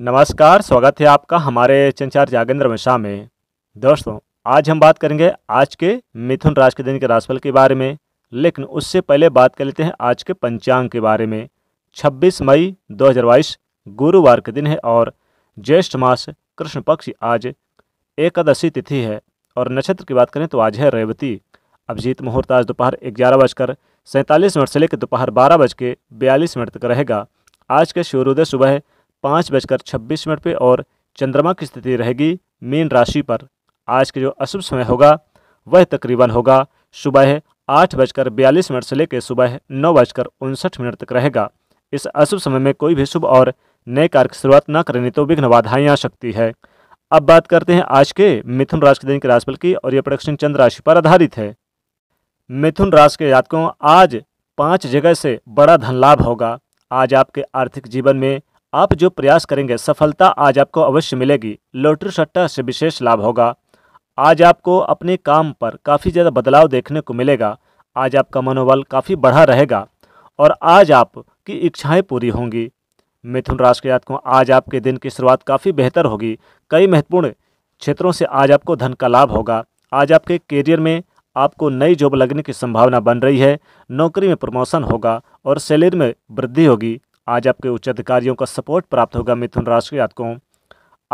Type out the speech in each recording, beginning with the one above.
नमस्कार स्वागत है आपका हमारे चंचार जागेंद्र मिश्रा में दोस्तों आज हम बात करेंगे आज के मिथुन राशि के दिन के राशिफल के बारे में लेकिन उससे पहले बात कर लेते हैं आज के पंचांग के बारे में 26 मई 2022 गुरुवार के दिन है और ज्येष्ठ मास कृष्ण पक्ष आज एकादशी तिथि है और नक्षत्र की बात करें तो आज है रेवती अभिजीत मुहूर्त आज दोपहर ग्यारह बजकर सैंतालीस मिनट से लेकर दोपहर बारह बज के बयालीस मिनट तक रहेगा आज के सूर्योदय सुबह पाँच बजकर छब्बीस मिनट पर और चंद्रमा की स्थिति रहेगी मीन राशि पर आज के जो अशुभ समय होगा वह तकरीबन होगा सुबह आठ बजकर बयालीस मिनट से लेकर सुबह नौ बजकर उनसठ मिनट तक रहेगा इस अशुभ समय में कोई भी शुभ और नए कार्य की शुरुआत न करें तो विघ्न बाधाएं आ सकती है अब बात करते हैं आज के मिथुन राशि के दिन के राशिफल की और यह प्रोडक्शन चंद्र राशि पर आधारित है मिथुन राशि के जातकों आज पाँच जगह से बड़ा धन लाभ होगा आज आपके आर्थिक जीवन में आप जो प्रयास करेंगे सफलता आज आपको अवश्य मिलेगी लोटरी सट्टा से विशेष लाभ होगा आज आपको अपने काम पर काफ़ी ज़्यादा बदलाव देखने को मिलेगा आज आपका मनोबल काफ़ी बढ़ा रहेगा और आज आपकी इच्छाएं पूरी होंगी मिथुन राशि के जातकों आज आपके दिन की शुरुआत काफ़ी बेहतर होगी कई महत्वपूर्ण क्षेत्रों से आज आपको धन का लाभ होगा आज आपके करियर में आपको नई जॉब लगने की संभावना बन रही है नौकरी में प्रमोशन होगा और सैलरी में वृद्धि होगी आज आपके उच्च अधिकारियों का सपोर्ट प्राप्त होगा मिथुन राशि के जातकों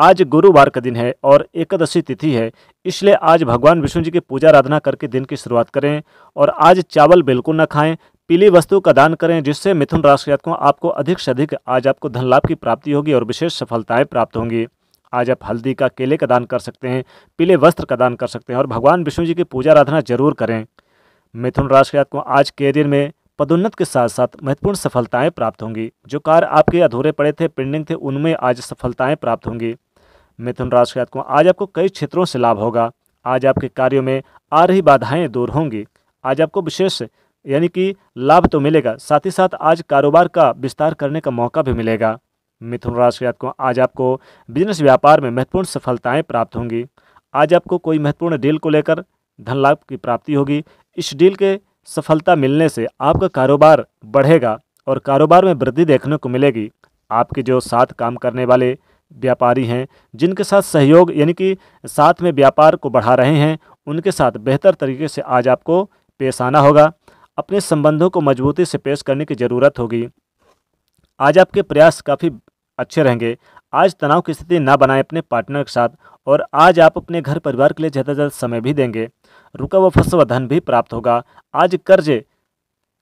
आज गुरुवार का दिन है और एकादशी तिथि है इसलिए आज भगवान विष्णु जी की पूजा आराधना करके दिन की शुरुआत करें और आज चावल बिल्कुल न खाएं पीली वस्तु का दान करें जिससे मिथुन राशि जातकों आपको अधिक से अधिक आज आपको धन लाभ की प्राप्ति होगी और विशेष सफलताएँ प्राप्त होंगी आज आप हल्दी का केले का दान कर सकते हैं पीले वस्त्र का दान कर सकते हैं और भगवान विष्णु जी की पूजा आराधना जरूर करें मिथुन राशि जातकों आज कैरियर में पदोन्नत के साथ साथ महत्वपूर्ण सफलताएं प्राप्त होंगी जो कार्य आपके अधूरे पड़े थे पेंडिंग थे उनमें आज सफलताएं प्राप्त होंगी मिथुन राशि के को आज आपको कई क्षेत्रों से लाभ होगा आज आपके कार्यों में आ रही बाधाएं दूर होंगी आज आपको विशेष यानी कि लाभ तो मिलेगा साथ ही साथ आज कारोबार का विस्तार करने का मौका भी मिलेगा मिथुन राशि को आज आपको बिजनेस व्यापार में महत्वपूर्ण सफलताएँ प्राप्त होंगी आज आपको कोई महत्वपूर्ण डील को लेकर धन लाभ की प्राप्ति होगी इस डील के सफलता मिलने से आपका कारोबार बढ़ेगा और कारोबार में वृद्धि देखने को मिलेगी आपके जो साथ काम करने वाले व्यापारी हैं जिनके साथ सहयोग यानी कि साथ में व्यापार को बढ़ा रहे हैं उनके साथ बेहतर तरीके से आज आपको पेश आना होगा अपने संबंधों को मजबूती से पेश करने की ज़रूरत होगी आज आपके प्रयास काफ़ी अच्छे रहेंगे आज तनाव की स्थिति ना बनाएं अपने पार्टनर के साथ और आज आप अपने घर परिवार के लिए ज़्यादा से ज़्यादा समय भी देंगे रुका व फंसा हुआ धन भी प्राप्त होगा आज कर्ज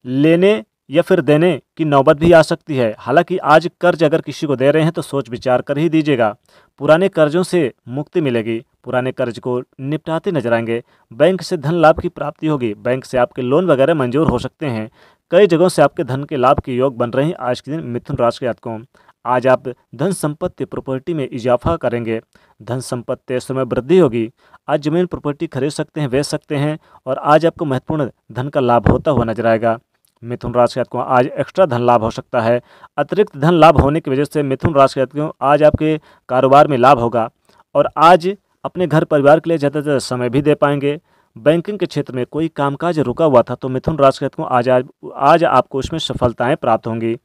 लेने या फिर देने की नौबत भी आ सकती है हालांकि आज कर्ज अगर किसी को दे रहे हैं तो सोच विचार कर ही दीजिएगा पुराने कर्जों से मुक्ति मिलेगी पुराने कर्ज को निपटाते नजर आएंगे बैंक से धन लाभ की प्राप्ति होगी बैंक से आपके लोन वगैरह मंजूर हो सकते हैं कई जगहों से आपके धन के लाभ के योग बन रहे हैं आज के दिन मिथुन राशि के जातकों आज आप धन संपत्ति प्रॉपर्टी में इजाफा करेंगे धन संपत्ति समय वृद्धि होगी आज जमीन प्रॉपर्टी खरीद सकते हैं बेच सकते हैं और आज आपको महत्वपूर्ण धन का लाभ होता हुआ नजर आएगा मिथुन राशि के जातकों आज एक्स्ट्रा धन लाभ हो सकता है अतिरिक्त धन लाभ होने की वजह से मिथुन राशि के जातकों आज आपके कारोबार में लाभ होगा और आज अपने घर परिवार के लिए ज़्यादा से ज़्यादा समय भी दे पाएंगे बैंकिंग के क्षेत्र में कोई कामकाज रुका हुआ था तो मिथुन राशि के जातकों आज आज, आज आपको उसमें सफलताएँ प्राप्त होंगी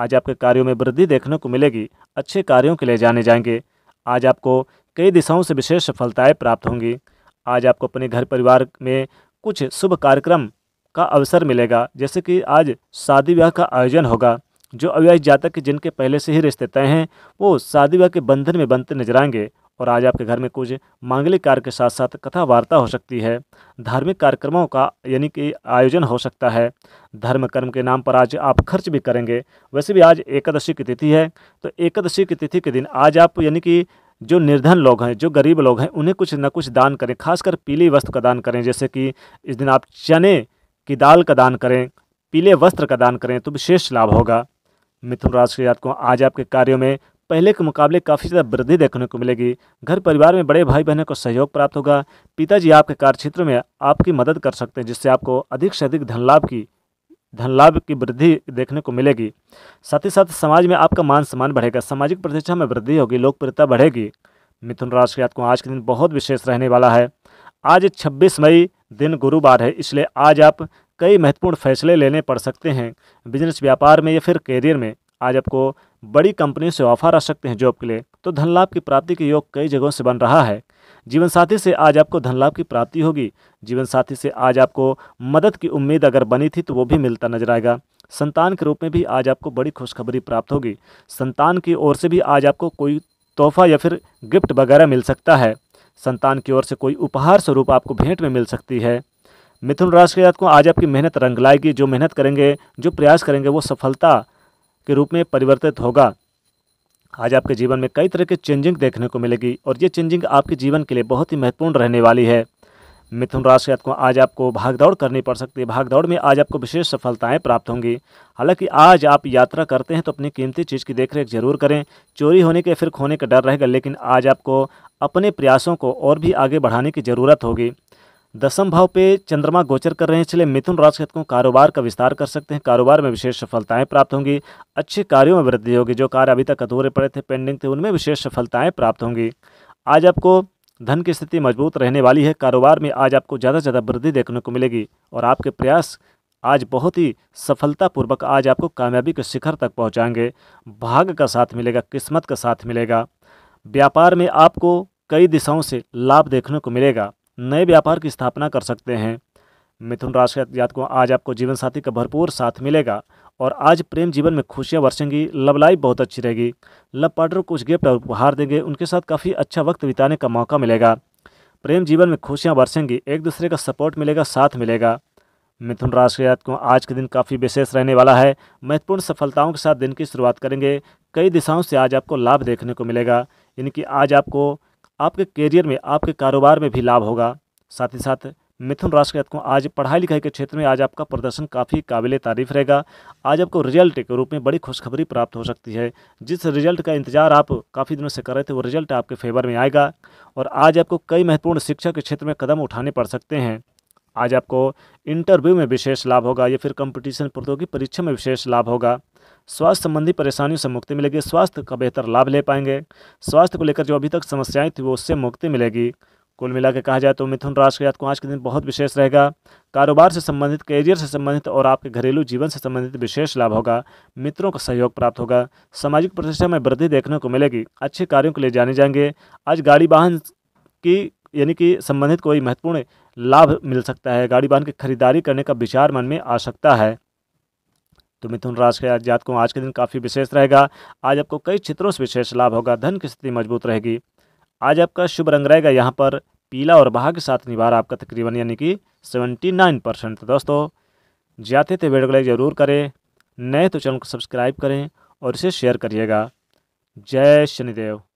आज आपके कार्यों में वृद्धि देखने को मिलेगी अच्छे कार्यों के लिए जाने जाएंगे आज आपको कई दिशाओं से विशेष सफलताएं प्राप्त होंगी आज आपको अपने घर परिवार में कुछ शुभ कार्यक्रम का अवसर मिलेगा जैसे कि आज शादी विवाह का आयोजन होगा जो अविवाहित जातक जिनके पहले से ही रिश्ते तय हैं वो शादी विवाह के बंधन में बनते नजर आएंगे और आज आपके घर में कुछ मांगलिक कार्य के साथ साथ कथा वार्ता हो सकती है धार्मिक कार्यक्रमों का यानी कि आयोजन हो सकता है धर्म कर्म के नाम पर आज आप खर्च भी करेंगे वैसे भी आज एकादशी की तिथि है तो एकादशी की तिथि के दिन आज आप यानी कि जो निर्धन लोग हैं जो गरीब लोग हैं उन्हें कुछ न कुछ दान करें खासकर पीले वस्त्र का दान करें जैसे कि इस दिन आप चने की दाल का दान करें पीले वस्त्र का दान करें तो विशेष लाभ होगा मिथुन राशि के जातकों आज आपके कार्यों में पहले के मुकाबले काफ़ी ज़्यादा वृद्धि देखने को मिलेगी घर परिवार में बड़े भाई बहनों को सहयोग प्राप्त होगा पिताजी आपके कार्यक्षेत्र में आपकी मदद कर सकते हैं जिससे आपको अधिक से अधिक धन लाभ की धन लाभ की वृद्धि देखने को मिलेगी साथ ही साथ समाज में आपका मान सम्मान बढ़ेगा सामाजिक प्रतिष्ठा में वृद्धि होगी लोकप्रियता बढ़ेगी मिथुन राशि के आपको आज के दिन बहुत विशेष रहने वाला है आज छब्बीस मई दिन गुरुवार है इसलिए आज आप कई महत्वपूर्ण फैसले लेने पड़ सकते हैं बिजनेस व्यापार में या फिर करियर में आज आपको बड़ी कंपनियों से ऑफर आ सकते हैं जॉब के लिए तो धन लाभ की प्राप्ति के योग कई जगहों से बन रहा है जीवन साथी से आज आपको धन लाभ की प्राप्ति होगी जीवन साथी से आज आपको मदद की उम्मीद अगर बनी थी तो वो भी मिलता नजर आएगा संतान के रूप में भी आज आपको बड़ी खुशखबरी प्राप्त होगी संतान की ओर से भी आज आपको कोई तोहफा या फिर गिफ्ट वगैरह मिल सकता है संतान की ओर से कोई उपहार स्वरूप आपको भेंट में मिल सकती है मिथुन राशि के जातकों को आज आपकी मेहनत रंग लाएगी जो मेहनत करेंगे जो प्रयास करेंगे वो सफलता के रूप में परिवर्तित होगा आज आपके जीवन में कई तरह के चेंजिंग देखने को मिलेगी और ये चेंजिंग आपके जीवन के लिए बहुत ही महत्वपूर्ण रहने वाली है मिथुन राशि आपको आज आपको भागदौड़ करनी पड़ सकती है भागदौड़ में आज आपको विशेष सफलताएं प्राप्त होंगी हालांकि आज आप यात्रा करते हैं तो अपनी कीमती चीज़ की देखरेख जरूर करें चोरी होने के फिर खोने का डर रहेगा लेकिन आज आपको अपने प्रयासों को और भी आगे बढ़ाने की ज़रूरत होगी दसम भाव पे चंद्रमा गोचर कर रहे हैं इसलिए मिथुन राशि को कारोबार का विस्तार कर सकते हैं कारोबार में विशेष सफलताएं प्राप्त होंगी अच्छे कार्यों में वृद्धि होगी जो कार्य अभी तक अधूरे पड़े थे पेंडिंग थे उनमें विशेष सफलताएं प्राप्त होंगी आज आपको धन की स्थिति मजबूत रहने वाली है कारोबार में आज आपको ज़्यादा से ज़्यादा वृद्धि देखने को मिलेगी और आपके प्रयास आज बहुत ही सफलतापूर्वक आज आपको कामयाबी के शिखर तक पहुँचाएंगे भाग्य का साथ मिलेगा किस्मत का साथ मिलेगा व्यापार में आपको कई दिशाओं से लाभ देखने को मिलेगा नए व्यापार की स्थापना कर सकते हैं मिथुन राशि जात आज आपको जीवन साथी का भरपूर साथ मिलेगा और आज प्रेम जीवन में खुशियां बरसेंगी लव लाइफ बहुत अच्छी रहेगी लव पार्टनर कुछ गिफ्ट और उपहार देंगे उनके साथ काफ़ी अच्छा वक्त बिताने का मौका मिलेगा प्रेम जीवन में खुशियां बरसेंगी एक दूसरे का सपोर्ट मिलेगा साथ मिलेगा मिथुन राशि जात आज के दिन काफ़ी विशेष रहने वाला है महत्वपूर्ण सफलताओं के साथ दिन की शुरुआत करेंगे कई दिशाओं से आज आपको लाभ देखने को मिलेगा यानी कि आज आपको आपके करियर में आपके कारोबार में भी लाभ होगा साथ ही साथ मिथुन राशि के जातकों आज पढ़ाई लिखाई के क्षेत्र में आज आपका प्रदर्शन काफ़ी काबिल तारीफ रहेगा आज आपको रिजल्ट के रूप में बड़ी खुशखबरी प्राप्त हो सकती है जिस रिजल्ट का इंतजार आप काफ़ी दिनों से कर रहे थे वो रिजल्ट आपके फेवर में आएगा और आज आपको कई महत्वपूर्ण शिक्षा के क्षेत्र में कदम उठाने पड़ सकते हैं आज आपको इंटरव्यू में विशेष लाभ होगा या फिर कंपटीशन प्रतियोगी परीक्षा में विशेष लाभ होगा स्वास्थ्य संबंधी परेशानियों से मुक्ति मिलेगी स्वास्थ्य का बेहतर लाभ ले पाएंगे स्वास्थ्य को लेकर जो अभी तक समस्याएं थी वो उससे मुक्ति मिलेगी कुल मिला कहा जाए तो मिथुन राशि के जात को आज के दिन बहुत विशेष रहेगा कारोबार से संबंधित करियर से संबंधित और आपके घरेलू जीवन से संबंधित विशेष लाभ होगा मित्रों का सहयोग प्राप्त होगा सामाजिक प्रतिष्ठा में वृद्धि देखने को मिलेगी अच्छे कार्यों के लिए जाने जाएंगे आज गाड़ी वाहन की यानी कि संबंधित कोई महत्वपूर्ण लाभ मिल सकता है गाड़ी वाहन की खरीदारी करने का विचार मन में आ सकता है तो मिथुन राशि के जात को आज के दिन काफ़ी विशेष रहेगा आज आपको कई क्षेत्रों से विशेष लाभ होगा धन की स्थिति मजबूत रहेगी आज आपका शुभ रंग रहेगा यहाँ पर पीला और बहा के साथ निवार आपका तकरीबन यानी कि सेवेंटी नाइन परसेंट तो दोस्तों जाते थे वीडियो लाइक जरूर करें नए तो चैनल को सब्सक्राइब करें और इसे शेयर करिएगा जय शनिदेव